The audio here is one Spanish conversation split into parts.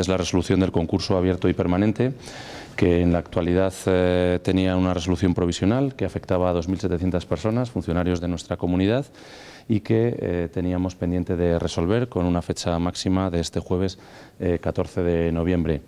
es la resolución del concurso abierto y permanente, que en la actualidad eh, tenía una resolución provisional que afectaba a 2.700 personas, funcionarios de nuestra comunidad, y que eh, teníamos pendiente de resolver con una fecha máxima de este jueves 14 eh, de noviembre.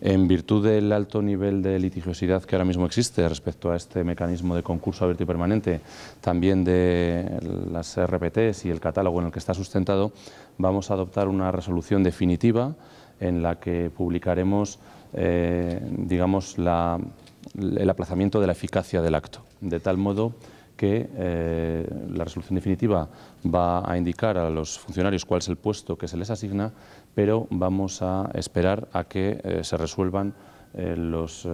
En virtud del alto nivel de litigiosidad que ahora mismo existe respecto a este mecanismo de concurso abierto y permanente, también de las RPTs y el catálogo en el que está sustentado, vamos a adoptar una resolución definitiva en la que publicaremos eh, digamos, el aplazamiento de la eficacia del acto, de tal modo que eh, la resolución definitiva va a indicar a los funcionarios cuál es el puesto que se les asigna, pero vamos a esperar a que eh, se resuelvan los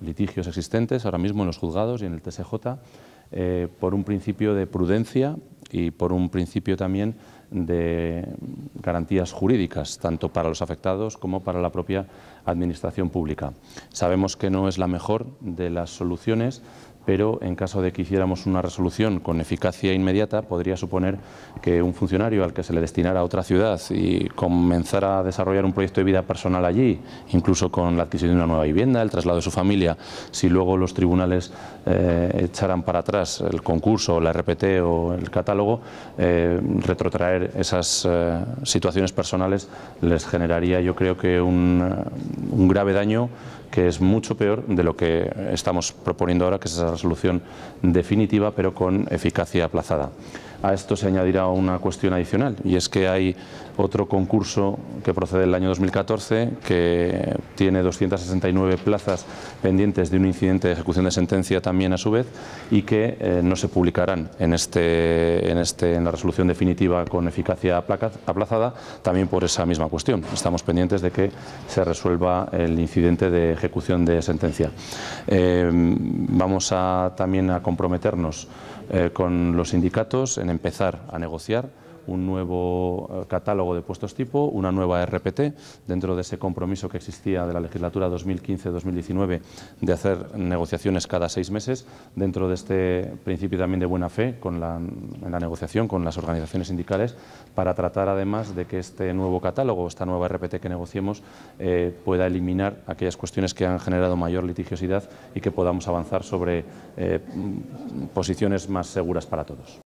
litigios existentes ahora mismo en los juzgados y en el TSJ por un principio de prudencia y por un principio también de garantías jurídicas, tanto para los afectados como para la propia Administración Pública. Sabemos que no es la mejor de las soluciones, pero en caso de que hiciéramos una resolución con eficacia inmediata, podría suponer que un funcionario al que se le destinara a otra ciudad y comenzara a desarrollar un proyecto de vida personal allí, incluso con la adquisición de una nueva vivienda, el traslado de su familia, si luego los tribunales eh, echaran para atrás el concurso, la RPT o el catálogo, eh, retrotraer esas eh, situaciones personales les generaría yo creo que un grave daño que es mucho peor de lo que estamos proponiendo ahora, que es esa resolución definitiva, pero con eficacia aplazada. A esto se añadirá una cuestión adicional y es que hay otro concurso que procede del año 2014 que tiene 269 plazas pendientes de un incidente de ejecución de sentencia también a su vez y que eh, no se publicarán en, este, en, este, en la resolución definitiva con eficacia aplazada también por esa misma cuestión. Estamos pendientes de que se resuelva el incidente de ejecución de sentencia. Eh, vamos a, también a comprometernos eh, con los sindicatos en empezar a negociar un nuevo eh, catálogo de puestos tipo, una nueva RPT, dentro de ese compromiso que existía de la legislatura 2015-2019 de hacer negociaciones cada seis meses, dentro de este principio también de buena fe con la, en la negociación con las organizaciones sindicales, para tratar además de que este nuevo catálogo, esta nueva RPT que negociemos, eh, pueda eliminar aquellas cuestiones que han generado mayor litigiosidad y que podamos avanzar sobre eh, posiciones más seguras para todos.